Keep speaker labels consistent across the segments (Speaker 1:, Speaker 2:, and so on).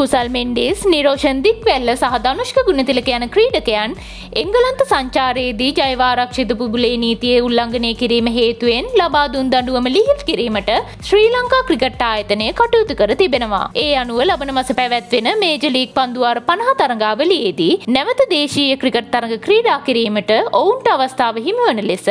Speaker 1: කුසල් මෙන්ඩේස් නිරෝෂන් දික්වැල්ල සහ ධනුෂ්ක ගුණතිලක යන ක්‍රීඩකයන් එංගලන්ත සංචාරයේදී ජයවාරක්ෂිත පුබුලේ නීතියේ උල්ලංඝනය කිරීම හේතුවෙන් ලබා දුන් දඩුවම ලිහිල් කිරීමට ශ්‍රී ලංකා ක්‍රිකට් ආයතනය කටයුතු කර තිබෙනවා. ඒ අනුව ලබන මස පැවැත්වෙන මේජලීක් පන්දුවාර පණහ තරගාවලියේදී නැවත දේශීය ක්‍රිකට් තරඟ ක්‍රීඩා කිරීමට ඔවුන්ට අවස්ථාව හිමිවන ලෙස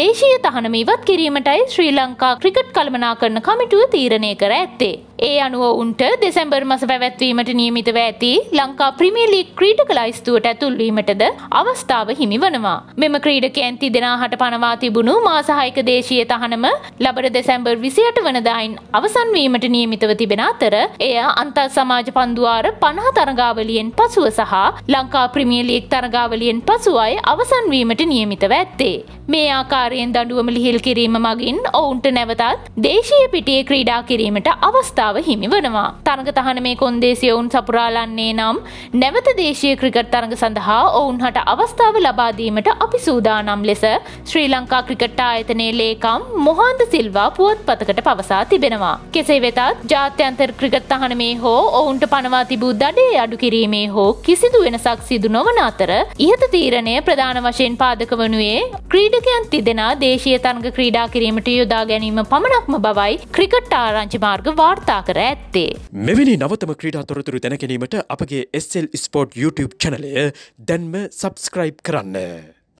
Speaker 1: දේශීය තහනම ඉවත් කිරීමටයි ශ්‍රී ලංකා ක්‍රිකට් කළමනා කරන කමිටුව තීරණය කර ඇත්තේ. ඒ අනුව උන්ට දෙසැම්බර් මස පැවැත්වීමට නියමිතව ඇති ලංකා ප්‍රිමියලි ක්‍රීටක ලයිස්තුවට ඇතුල්වීමටද අවස්ථාව හිමි වනවා. මෙම ක්‍රීඩකයන් තිදෙනා හට පනවා තිබුණු මාසහයක දේශීය තහනම ලබර දෙසැම්බර් විසියට වනදායින් අවසන්වීමට නියමිතව තිබෙන අතර එය අන්තර් සමාජ පන්දුවාර පනහ තරගාවලියෙන් පසුව සහ ලංකා ප්‍රමියලීක් තරගාවලියෙන් පසුවයි අවසන්වීමට නියමිතව ඇත්තේ. මේ ආකාරයෙන් දඩුවම ලිහිල් කිරීම මගින් ඔවුන්ට නැවතත් දේශීය පිටියේ ක්‍රීඩා කිරීමට අවස්ථාව අවස්ථාව හිමිවනවා. තරග තහනමේ කොන්දේසියවුන් සපුරාලන්නේ නම් නැවත දේශය ක්‍රිකට් තරග සඳහා ඔවුන්හට අවස්ථාව ලබාදීමට අපි සූදානම් ලෙස ශ්‍රී ලංකා ක්‍රිකට්ටා ආයතනයේ ලේකම් මොහන්ද සිල්වා පුවත් පතකට පවසා තිබෙනවා. කෙසේ වෙතත් ජාත්‍යන්තර ක්‍රිකට් තහනමේ හෝ ඔවුන්ට පනවා තිබූ දඩේ අඩු කිරීමේ හෝ කිසිදු වෙනසක් සිදු නොවන අතර ඉහත තීරණය ප්‍රධාන වශයෙන් පාදක වනුයේ ක්‍රීඩකයන් තිදෙනා දේශීය තරග ක්‍රීඩා කිරීමට යොදා ගැනීම පමණක්ම බවයි ක්‍රිකට් ආරංචි මාර්ග වාර්තා කතා කර ඇත්තේ.
Speaker 2: මෙවැනි නවතම ක්‍රීඩාතොරතුරු දැනැනීමට අපගේ SL ස්පෝට් YouTube චනලය දැන්ම සබස්ක්‍රයිබ් කරන්න.